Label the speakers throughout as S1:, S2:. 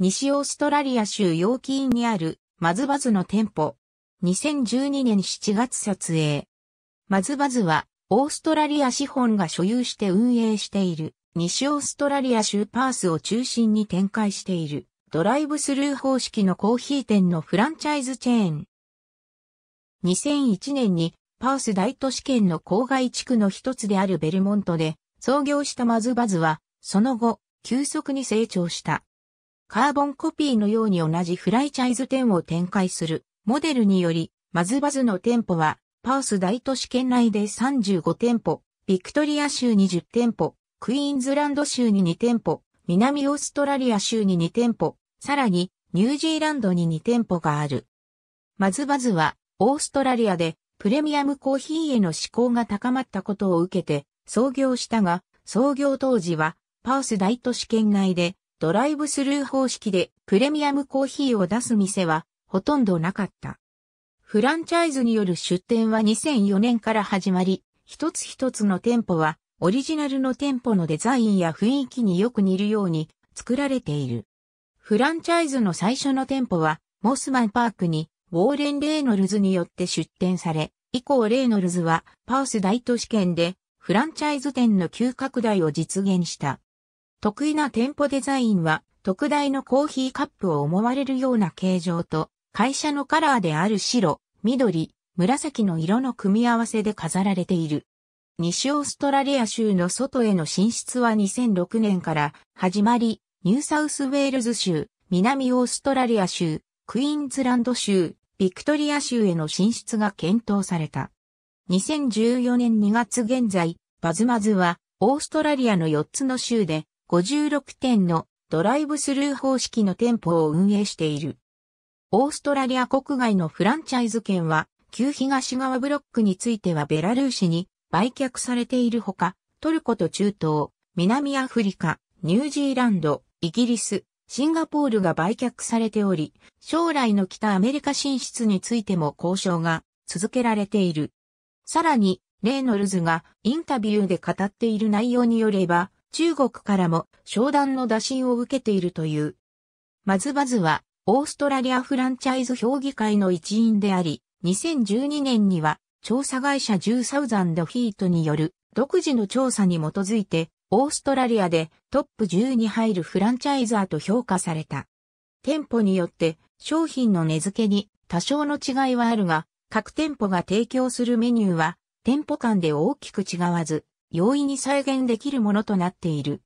S1: 西オーストラリア州ヨーキーンにあるマズバズの店舗。2012年7月撮影。マズバズはオーストラリア資本が所有して運営している西オーストラリア州パースを中心に展開しているドライブスルー方式のコーヒー店のフランチャイズチェーン。2001年にパース大都市圏の郊外地区の一つであるベルモントで創業したマズバズはその後急速に成長した。カーボンコピーのように同じフライチャイズ店を展開するモデルにより、マズバズの店舗は、パース大都市圏内で35店舗、ビクトリア州に10店舗、クイーンズランド州に2店舗、南オーストラリア州に2店舗、さらにニュージーランドに2店舗がある。マズバズは、オーストラリアでプレミアムコーヒーへの志向が高まったことを受けて創業したが、創業当時はパース大都市圏内でドライブスルー方式でプレミアムコーヒーを出す店はほとんどなかった。フランチャイズによる出店は2004年から始まり、一つ一つの店舗はオリジナルの店舗のデザインや雰囲気によく似るように作られている。フランチャイズの最初の店舗はモスマンパークにウォーレン・レイノルズによって出店され、以降レイノルズはパース大都市圏でフランチャイズ店の急拡大を実現した。得意な店舗デザインは、特大のコーヒーカップを思われるような形状と、会社のカラーである白、緑、紫の色の組み合わせで飾られている。西オーストラリア州の外への進出は2006年から始まり、ニューサウスウェールズ州、南オーストラリア州、クイーンズランド州、ビクトリア州への進出が検討された。2014年2月現在、バズマズはオーストラリアの4つの州で56店のドライブスルー方式の店舗を運営している。オーストラリア国外のフランチャイズ券は、旧東側ブロックについてはベラルーシに売却されているほか、トルコと中東、南アフリカ、ニュージーランド、イギリス、シンガポールが売却されており、将来の北アメリカ進出についても交渉が続けられている。さらに、レイノルズがインタビューで語っている内容によれば、中国からも商談の打診を受けているという。まずまずは、オーストラリアフランチャイズ評議会の一員であり、2012年には、調査会社10サウザンドフィートによる独自の調査に基づいて、オーストラリアでトップ10に入るフランチャイザーと評価された。店舗によって商品の値付けに多少の違いはあるが、各店舗が提供するメニューは店舗間で大きく違わず、容易に再現できるものとなっている。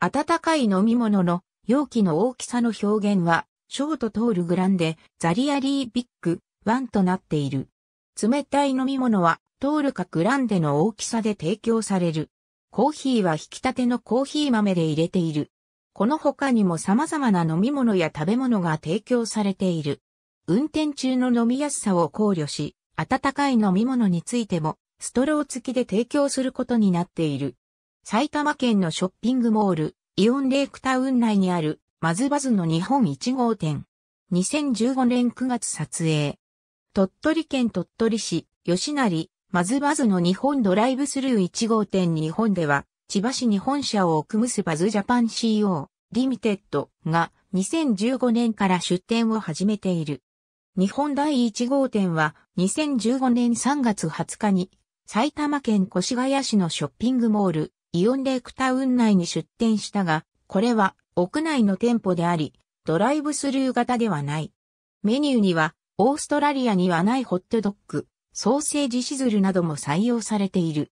S1: 温かい飲み物の容器の大きさの表現は、ショートトールグランでザリアリービッグワンとなっている。冷たい飲み物はトールかグランデの大きさで提供される。コーヒーは引き立てのコーヒー豆で入れている。この他にも様々な飲み物や食べ物が提供されている。運転中の飲みやすさを考慮し、温かい飲み物についてもストロー付きで提供することになっている。埼玉県のショッピングモール、イオンレイクタウン内にある、マズバズの日本1号店。2015年9月撮影。鳥取県鳥取市、吉成、マズバズの日本ドライブスルー1号店日本では、千葉市に本社を置くムスバズジャパン CO、リミテッドが2015年から出店を始めている。日本第1号店は2015年3月20日に埼玉県越谷市のショッピングモール、イオンレイクタウン内に出店したが、これは屋内の店舗であり、ドライブスルー型ではない。メニューには、オーストラリアにはないホットドッグ、ソーセージシズルなども採用されている。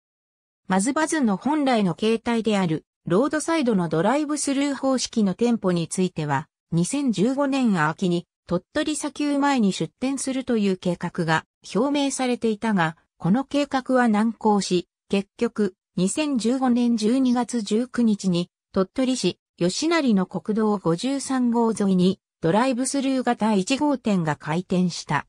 S1: まずバズの本来の形態である、ロードサイドのドライブスルー方式の店舗については、2015年秋に鳥取砂丘前に出店するという計画が表明されていたが、この計画は難航し、結局、2015年12月19日に、鳥取市吉成の国道53号沿いに、ドライブスルー型1号店が開店した。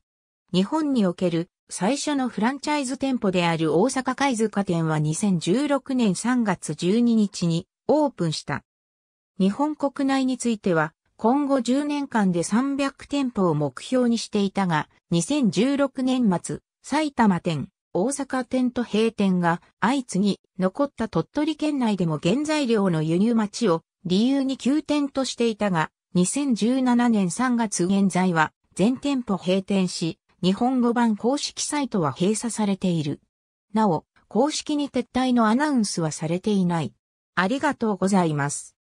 S1: 日本における最初のフランチャイズ店舗である大阪貝塚店は2016年3月12日にオープンした。日本国内については今後10年間で300店舗を目標にしていたが、2016年末、埼玉店、大阪店と閉店が相次ぎ、残った鳥取県内でも原材料の輸入待ちを理由に休店としていたが、2017年3月現在は全店舗閉店し、日本語版公式サイトは閉鎖されている。なお、公式に撤退のアナウンスはされていない。ありがとうございます。